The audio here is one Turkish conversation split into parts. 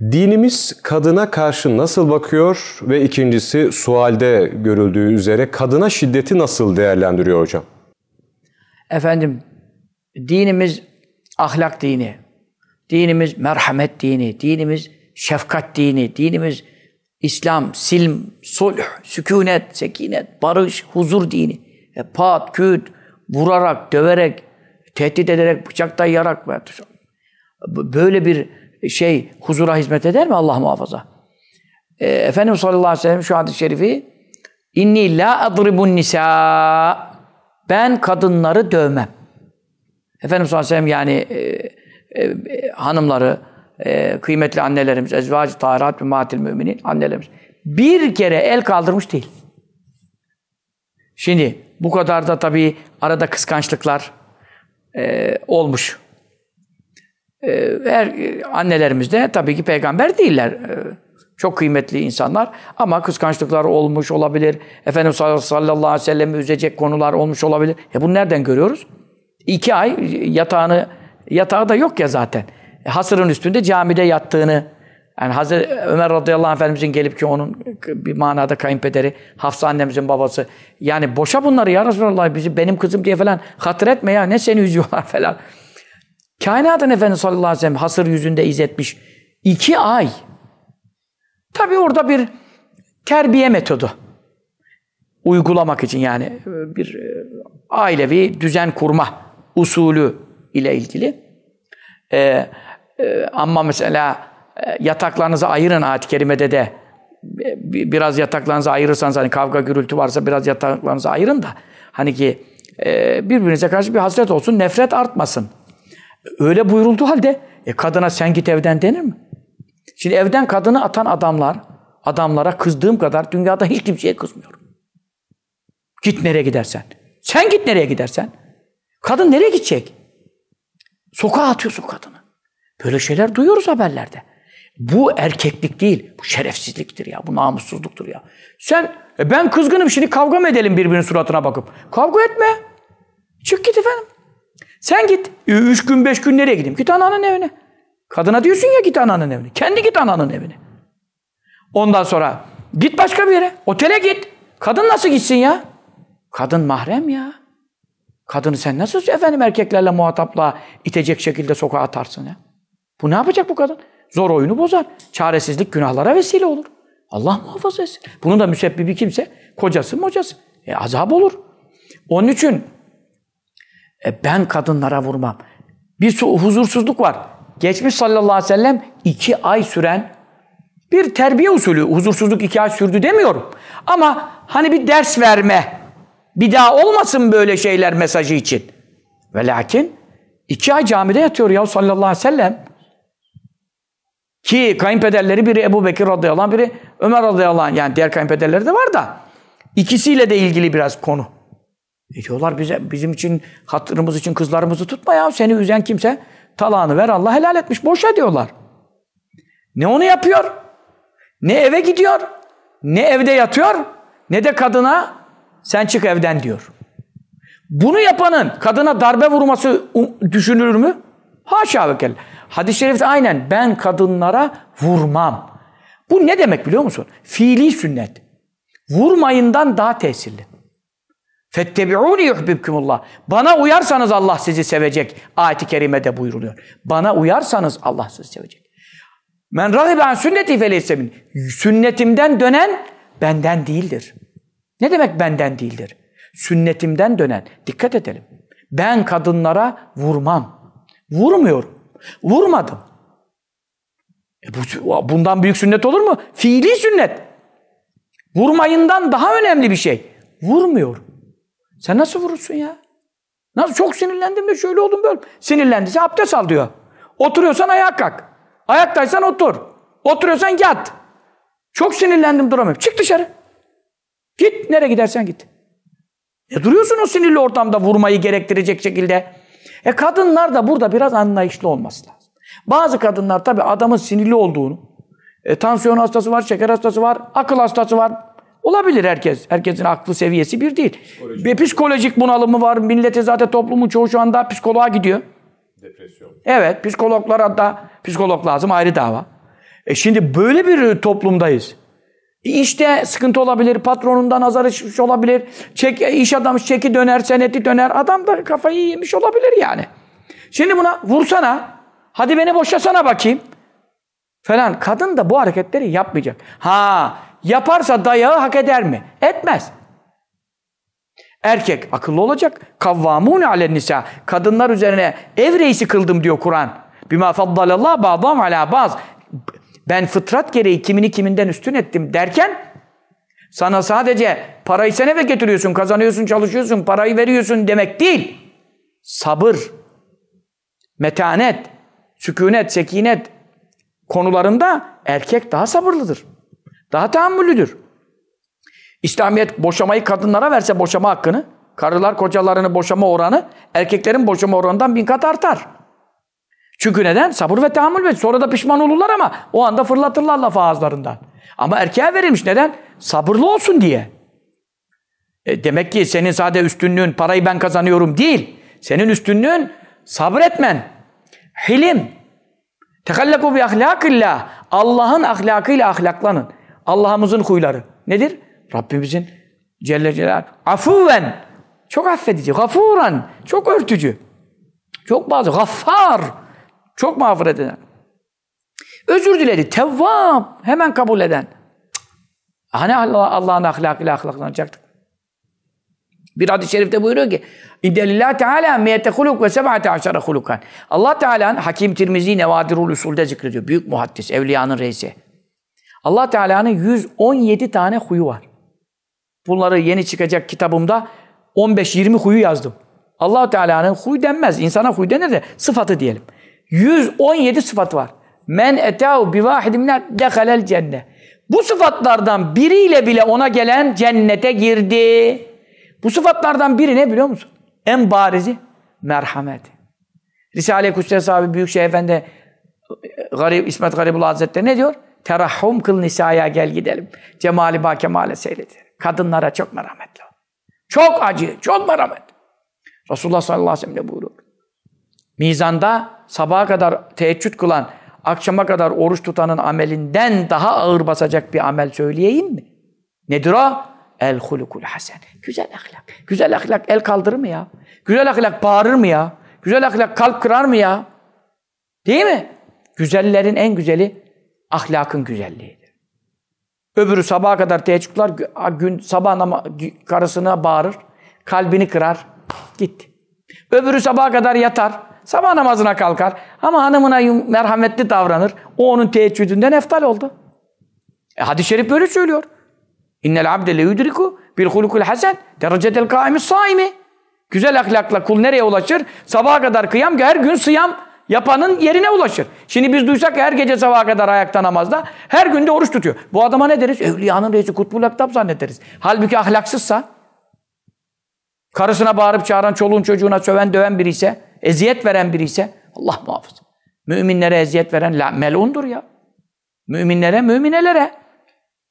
Dinimiz kadına karşı nasıl bakıyor ve ikincisi sualde görüldüğü üzere kadına şiddeti nasıl değerlendiriyor hocam? Efendim, dinimiz ahlak dini, dinimiz merhamet dini, dinimiz şefkat dini, dinimiz İslam, silm, sulh, sükunet, sekinet, barış, huzur dini. E, pat, küt, vurarak, döverek, tehdit ederek, bıçak dayayarak böyle bir şey huzura hizmet eder mi Allah muhafaza? E, Efendimiz sallallahu aleyhi ve sellem şu hadis-i şerifi İnni la adribun nisa ben kadınları dövmem. Efendimiz sallallahu aleyhi ve yani e, e, hanımları e, kıymetli annelerimiz, ezvacı tahirat ve matil müminin annelerimiz bir kere el kaldırmış değil. Şimdi bu kadar da tabii arada kıskançlıklar e, olmuş. Ee, her e, annelerimiz de tabii ki peygamber değiller. Ee, çok kıymetli insanlar ama kıskançlıklar olmuş olabilir. Efendimiz sallallahu aleyhi ve sellem'i üzecek konular olmuş olabilir. E bunu nereden görüyoruz? İki ay e, yatağını, yatağı da yok ya zaten. E, hasırın üstünde camide yattığını yani Hazreti Ömer radıyallahu anh efendimizin gelip ki onun bir manada kayınpederi, Hafsa annemizin babası. Yani boşa bunları ya Resulallah bizi benim kızım diye falan hatır etme ya ne seni üzüyorlar falan. Kainatın efendisi sallallahu aleyhi ve sellem hasır yüzünde izletmiş. iki ay. Tabi orada bir terbiye metodu. Uygulamak için yani bir e, ailevi düzen kurma usulü ile ilgili. Ee, e, ama mesela e, yataklarınızı ayırın ayet-i kerimede de e, biraz yataklarınızı ayırırsanız hani kavga gürültü varsa biraz yataklarınızı ayırın da hani ki e, birbirinize karşı bir hasret olsun, nefret artmasın. Öyle buyuruldu halde e kadına sen git evden denir mi? Şimdi evden kadını atan adamlar, adamlara kızdığım kadar dünyada hiç kimseye kızmıyorum. Git nereye gidersen. Sen git nereye gidersen. Kadın nereye gidecek? Sokağa atıyorsun kadını. Böyle şeyler duyuyoruz haberlerde. Bu erkeklik değil, bu şerefsizliktir ya, bu namussuzluktur ya. Sen, e ben kızgınım şimdi kavga mı edelim birbirinin suratına bakıp? Kavga etme. Çık git efendim. Sen git. Üç gün, beş gün nereye gideyim? Git ananın evine. Kadına diyorsun ya git ananın evine. Kendi git ananın evine. Ondan sonra git başka bir yere. Otele git. Kadın nasıl gitsin ya? Kadın mahrem ya. Kadını sen nasıl efendim erkeklerle muhatapla itecek şekilde sokağa atarsın ya? Bu ne yapacak bu kadın? Zor oyunu bozar. Çaresizlik günahlara vesile olur. Allah muhafaza etsin. Bunun da müsebbibi kimse? Kocası mocası. E azap olur. Onun için e ben kadınlara vurmam. Bir huzursuzluk var. Geçmiş sallallahu aleyhi ve sellem iki ay süren bir terbiye usulü. Huzursuzluk iki ay sürdü demiyorum. Ama hani bir ders verme. Bir daha olmasın böyle şeyler mesajı için. Ve lakin iki ay camide yatıyor ya sallallahu aleyhi ve sellem. Ki kayınpederleri biri Ebu Bekir radıyallahu anh, biri Ömer radıyallahu anh. Yani diğer kayınpederleri de var da. ikisiyle de ilgili biraz konu. E diyorlar bize, bizim için, hatırımız için kızlarımızı tutma ya. Seni üzen kimse talağını ver Allah helal etmiş. Boşa diyorlar. Ne onu yapıyor, ne eve gidiyor, ne evde yatıyor, ne de kadına sen çık evden diyor. Bunu yapanın kadına darbe vurması düşünülür mü? Haşa ve kelle. Hadis-i şerifte aynen ben kadınlara vurmam. Bu ne demek biliyor musun? Fiili sünnet. Vurmayından daha tesirli. Fettebi'ûni yuhbibkumullah. Bana uyarsanız Allah sizi sevecek. Ayet-i kerimede buyuruluyor. Bana uyarsanız Allah sizi sevecek. Men rahibe sünneti feleysemin. Sünnetimden dönen benden değildir. Ne demek benden değildir? Sünnetimden dönen. Dikkat edelim. Ben kadınlara vurmam. Vurmuyorum. Vurmadım. E bu, bundan büyük sünnet olur mu? Fiili sünnet. Vurmayından daha önemli bir şey. Vurmuyorum. Sen nasıl vurursun ya? Nasıl? Çok sinirlendim de şöyle oldum böyle. Sinirlendiyse abdest al diyor. Oturuyorsan ayak kalk. Ayaktaysan otur. Oturuyorsan yat. Çok sinirlendim duramıyorum. Çık dışarı. Git nereye gidersen git. E duruyorsun o sinirli ortamda vurmayı gerektirecek şekilde. E kadınlar da burada biraz anlayışlı olması lazım. Bazı kadınlar tabii adamın sinirli olduğunu, e, tansiyon hastası var, şeker hastası var, akıl hastası var. Olabilir herkes. Herkesin aklı seviyesi bir değil. Psikolojik, bir psikolojik bunalımı var. Millete zaten toplumun çoğu şu anda psikoloğa gidiyor. Depresyon. Evet. Psikologlar hatta psikolog lazım ayrı dava. E şimdi böyle bir e, toplumdayız. E işte sıkıntı olabilir, patronundan azar işmiş olabilir, çek, e, iş adamı çeki döner, seneti döner. Adam da kafayı yemiş olabilir yani. Şimdi buna vursana, hadi beni boşasana bakayım falan. Kadın da bu hareketleri yapmayacak. Ha yaparsa dayağı hak eder mi? Etmez. Erkek akıllı olacak. Kavvamun alen nisa. Kadınlar üzerine ev reisi kıldım diyor Kur'an. Bima faddalallah ba'dam ala baz. Ben fıtrat gereği kimini kiminden üstün ettim derken sana sadece parayı sen eve getiriyorsun, kazanıyorsun, çalışıyorsun, parayı veriyorsun demek değil. Sabır, metanet, sükunet, sekinet, konularında erkek daha sabırlıdır. Daha tahammüllüdür. İslamiyet boşamayı kadınlara verse boşama hakkını, karılar kocalarını boşama oranı erkeklerin boşama oranından bin kat artar. Çünkü neden? Sabır ve tahammül ve sonra da pişman olurlar ama o anda fırlatırlar lafı ağızlarından. Ama erkeğe verilmiş neden? Sabırlı olsun diye. E demek ki senin sade üstünlüğün parayı ben kazanıyorum değil. Senin üstünlüğün sabretmen, hilim, Tekallaku bi ahlakillah. Allah'ın ahlakıyla ahlaklanın. Allah'ımızın huyları. Nedir? Rabbimizin Celle Celal. Afuven. Çok affedici. Gafuran. Çok örtücü. Çok bazı. Gaffar. Çok mağfiret eden. Özür diledi. Tevvab. Hemen kabul eden. Hani Allah'ın ahlakıyla ahlaklanacaktık? Bir hadis-i şerifte buyuruyor ki İdellillah Teala miyete huluk ve seb'ate aşara hulukan. Allah Teala Hakim Tirmizi nevadir Nevadirul Usul'de zikrediyor. Büyük muhaddis, evliyanın reisi. Allah Teala'nın 117 tane huyu var. Bunları yeni çıkacak kitabımda 15-20 huyu yazdım. allah Teala'nın huy denmez. İnsana huy denir de sıfatı diyelim. 117 sıfat var. Men bi etâhu bivâhidimne dehalel cennet. Bu sıfatlardan biriyle bile ona gelen cennete girdi. Bu sıfatlardan biri ne biliyor musun? En barizi merhamet. Risale-i Kudüs'te sahibi Büyükşehir Efendi Garip, İsmet Garibullah Hazretleri ne diyor? Terahhum kıl nisaya gel gidelim. Cemali ba kemale seyredir. Kadınlara çok merhametli Çok acı, çok merhamet. Resulullah sallallahu aleyhi ve sellem ne buyuruyor? Mizanda sabaha kadar teheccüd kılan, akşama kadar oruç tutanın amelinden daha ağır basacak bir amel söyleyeyim mi? Nedir o? El hulukul hasen. Güzel ahlak. Güzel ahlak el kaldırır mı ya? Güzel ahlak bağırır mı ya? Güzel ahlak kalp kırar mı ya? Değil mi? Güzellerin en güzeli ahlakın güzelliğidir. Öbürü sabaha kadar teheccüdler, gün sabah nama, karısına bağırır, kalbini kırar, gitti. Öbürü sabaha kadar yatar, sabah namazına kalkar ama hanımına merhametli davranır. O onun teheccüdünden eftal oldu. E, hadis-i şerif böyle söylüyor. İnnel abde le yudriku bil hulukul hasen derecetel kaimis saimi. Güzel ahlakla kul nereye ulaşır? Sabaha kadar kıyam, her gün sıyam yapanın yerine ulaşır. Şimdi biz duysak her gece sabaha kadar ayakta namazda, her günde oruç tutuyor. Bu adama ne deriz? Evliyanın reisi kutbul aktap zannederiz. Halbuki ahlaksızsa, karısına bağırıp çağıran, çoluğun çocuğuna söven, döven biri ise, eziyet veren biri ise, Allah muhafız. Müminlere eziyet veren la, melundur ya. Müminlere, müminelere.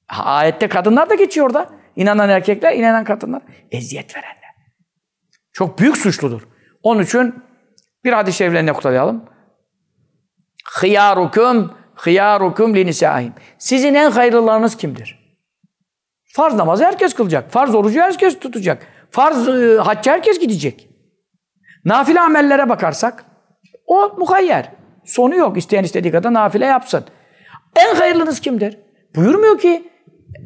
Ayette kadınlar da geçiyor orada. İnanan erkekler, inanan kadınlar. Eziyet verenler. Çok büyük suçludur. Onun için bir hadis-i şeriflerine kutlayalım. Hıyarukum, hıyarukum linisaihim. Sizin en hayırlılarınız kimdir? Farz namazı herkes kılacak. Farz orucu herkes tutacak. Farz e, hacca herkes gidecek. Nafile amellere bakarsak o muhayyer, Sonu yok. İsteyen istediği kadar nafile yapsın. En hayırlınız kimdir? Buyurmuyor ki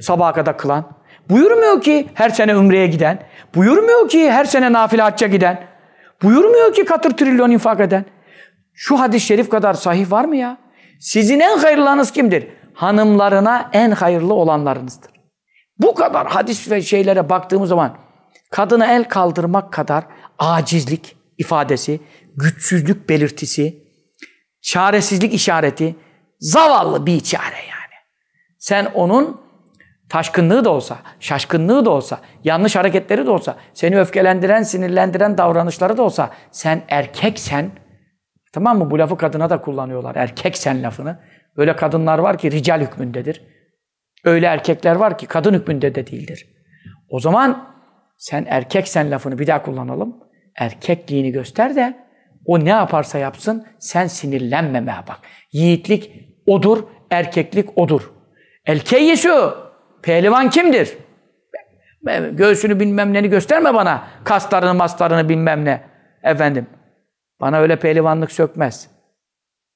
sabaha kadar kılan. Buyurmuyor ki her sene ümreye giden. Buyurmuyor ki her sene nafile hacca giden. Buyurmuyor ki katır trilyon infak eden. Şu hadis-i şerif kadar sahih var mı ya? Sizin en hayırlanız kimdir? Hanımlarına en hayırlı olanlarınızdır. Bu kadar hadis ve şeylere baktığımız zaman kadına el kaldırmak kadar acizlik ifadesi, güçsüzlük belirtisi, çaresizlik işareti, zavallı bir çare yani. Sen onun taşkınlığı da olsa, şaşkınlığı da olsa, yanlış hareketleri de olsa, seni öfkelendiren, sinirlendiren davranışları da olsa sen erkeksen tamam mı? Bu lafı kadına da kullanıyorlar. Erkeksen lafını. Öyle kadınlar var ki rical hükmündedir. Öyle erkekler var ki kadın hükmünde de değildir. O zaman sen erkeksen lafını bir daha kullanalım. Erkekliğini göster de o ne yaparsa yapsın sen sinirlenmemeye bak. Yiğitlik odur, erkeklik odur. El keyyisü Pehlivan kimdir? Göğsünü bilmem neni gösterme bana. Kaslarını maslarını bilmem ne. Efendim. Bana öyle pehlivanlık sökmez.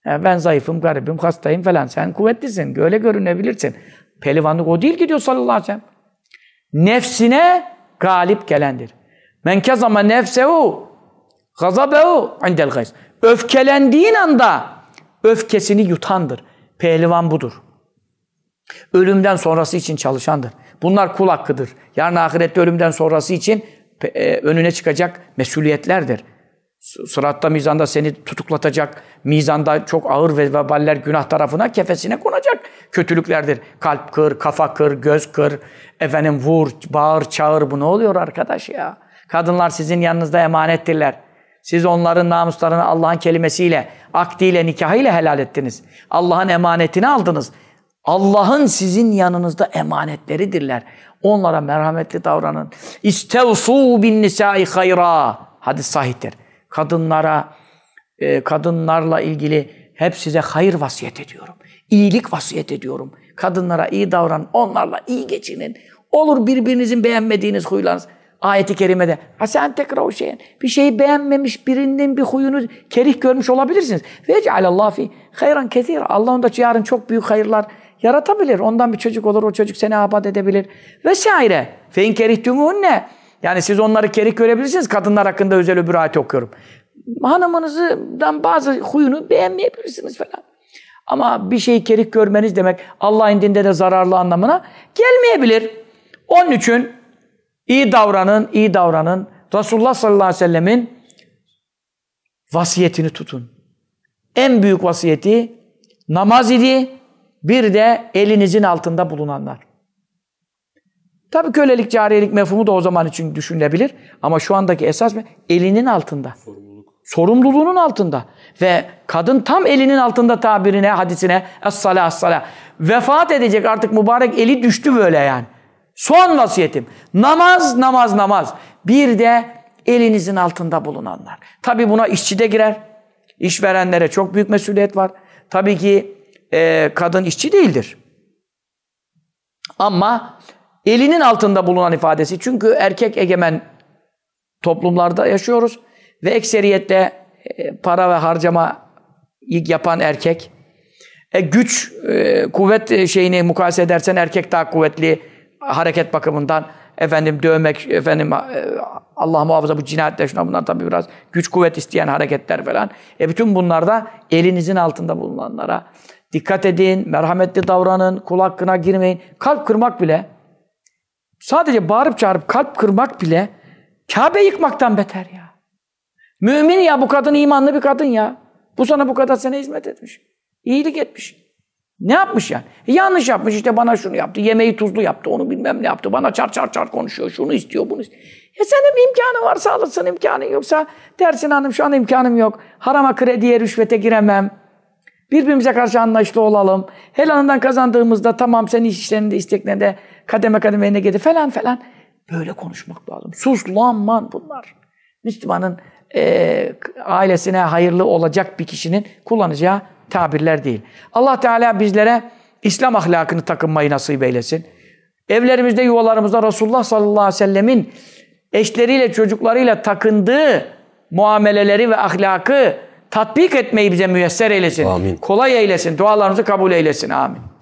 Yani ben zayıfım, garibim, hastayım falan. Sen kuvvetlisin. Öyle görünebilirsin. Pehlivanlık o değil ki diyor sallallahu aleyhi ve sellem. Nefsine galip gelendir. Men kezama nefsehu gazabehu indel gays. Öfkelendiğin anda öfkesini yutandır. Pehlivan budur. Ölümden sonrası için çalışandır. Bunlar kul hakkıdır. Yarın ahirette ölümden sonrası için e, önüne çıkacak mesuliyetlerdir. Sıratta mizanda seni tutuklatacak, mizanda çok ağır ve veballer günah tarafına kefesine konacak kötülüklerdir. Kalp kır, kafa kır, göz kır, efendim vur, bağır, çağır. Bu ne oluyor arkadaş ya? Kadınlar sizin yanınızda emanettirler. Siz onların namuslarını Allah'ın kelimesiyle, akdiyle, nikahıyla helal ettiniz. Allah'ın emanetini aldınız. Allah'ın sizin yanınızda emanetleridirler. Onlara merhametli davranın. İstevsu bin nisai hayra. Hadis sahihtir. Kadınlara, e, kadınlarla ilgili hep size hayır vasiyet ediyorum. İyilik vasiyet ediyorum. Kadınlara iyi davranın, onlarla iyi geçinin. Olur birbirinizin beğenmediğiniz huylarınız. Ayeti kerimede. Ha sen tekrar o şeyin. Bir şeyi beğenmemiş birinin bir huyunu kerih görmüş olabilirsiniz. Ve cealallahu fi hayran kesir. Allah onda yarın çok büyük hayırlar yaratabilir. Ondan bir çocuk olur, o çocuk seni abat edebilir vesaire. Fein kerihtumûnne. Yani siz onları kerik görebilirsiniz. Kadınlar hakkında özel bir ayet okuyorum. Hanımınızdan bazı huyunu beğenmeyebilirsiniz falan. Ama bir şeyi kerik görmeniz demek Allah'ın indinde de zararlı anlamına gelmeyebilir. Onun için iyi davranın, iyi davranın. Resulullah sallallahu aleyhi ve sellemin vasiyetini tutun. En büyük vasiyeti namaz idi bir de elinizin altında bulunanlar. Tabi kölelik, cariyelik mefhumu da o zaman için düşünülebilir. Ama şu andaki esas mı? elinin altında. Sorumluluk. Sorumluluğunun altında. Ve kadın tam elinin altında tabirine, hadisine es-sala es Vefat edecek artık mübarek eli düştü böyle yani. Son vasiyetim. Namaz, namaz, namaz. Bir de elinizin altında bulunanlar. Tabi buna işçi de girer. İşverenlere çok büyük mesuliyet var. Tabii ki e, kadın işçi değildir. Ama elinin altında bulunan ifadesi çünkü erkek egemen toplumlarda yaşıyoruz ve ekseriyetle e, para ve harcama yapan erkek e, güç, e, kuvvet şeyini mukayese edersen erkek daha kuvvetli hareket bakımından efendim dövmek, efendim e, Allah muhafaza bu cinayetler şuna bunlar tabii biraz güç kuvvet isteyen hareketler falan. E bütün bunlarda elinizin altında bulunanlara Dikkat edin, merhametli davranın, kul hakkına girmeyin. Kalp kırmak bile, sadece bağırıp çağırıp kalp kırmak bile Kabe yıkmaktan beter ya. Mümin ya bu kadın imanlı bir kadın ya. Bu sana bu kadar sene hizmet etmiş. İyilik etmiş. Ne yapmış yani? E yanlış yapmış işte bana şunu yaptı. Yemeği tuzlu yaptı. Onu bilmem ne yaptı. Bana çar çar çar konuşuyor. Şunu istiyor bunu istiyor. Ya e, senin imkanı varsa alırsın imkanın yoksa dersin hanım şu an imkanım yok. Harama krediye rüşvete giremem. Birbirimize karşı anlayışlı olalım. Helalından kazandığımızda tamam senin iş işlerinde, isteklerinde kademe kademe yerine gelir falan falan. Böyle konuşmak lazım. Sus lan man bunlar. Müslümanın e, ailesine hayırlı olacak bir kişinin kullanacağı tabirler değil. Allah Teala bizlere İslam ahlakını takınmayı nasip eylesin. Evlerimizde, yuvalarımızda Resulullah sallallahu aleyhi ve sellemin eşleriyle, çocuklarıyla takındığı muameleleri ve ahlakı tatbik etmeyi bize müyesser eylesin. Amin. Kolay eylesin. Dualarımızı kabul eylesin. Amin.